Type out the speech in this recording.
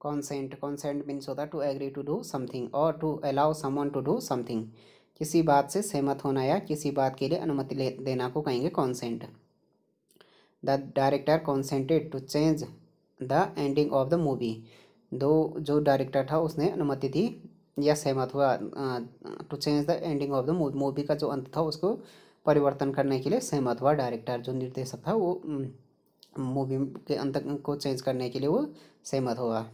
consent consent means होता है to agree to do something और to allow someone to do something किसी बात से सहमत होना या किसी बात के लिए अनुमति देना को कहेंगे consent the director consented to change the ending of the movie दो जो डायरेक्टर था उसने अनुमति दी या सहमत हुआ to change the ending of the movie का जो अंत था उसको परिवर्तन करने के लिए सहमत हुआ डायरेक्टर जो निर्देशक था वो मूवी के अंत को चेंज करने के लिए वो सहमत हुआ